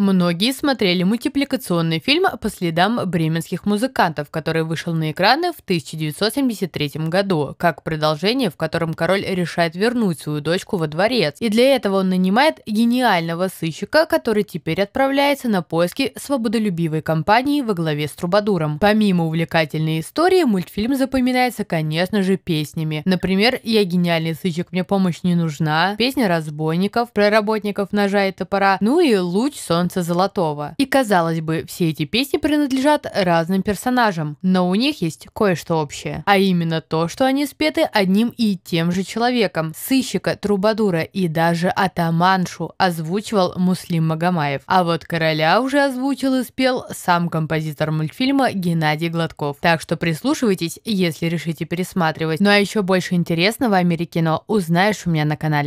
Многие смотрели мультипликационный фильм по следам бременских музыкантов, который вышел на экраны в 1973 году, как продолжение, в котором король решает вернуть свою дочку во дворец. И для этого он нанимает гениального сыщика, который теперь отправляется на поиски свободолюбивой компании во главе с Трубадуром. Помимо увлекательной истории, мультфильм запоминается, конечно же, песнями. Например, «Я гениальный сыщик, мне помощь не нужна», песня разбойников, проработников ножа и топора, ну и «Луч солнца солнца золотого. И казалось бы, все эти песни принадлежат разным персонажам, но у них есть кое-что общее. А именно то, что они спеты одним и тем же человеком, сыщика, трубадура и даже атаманшу озвучивал Муслим Магомаев. А вот короля уже озвучил и спел сам композитор мультфильма Геннадий Гладков. Так что прислушивайтесь, если решите пересматривать. Ну а еще больше интересного о мире кино узнаешь у меня на канале.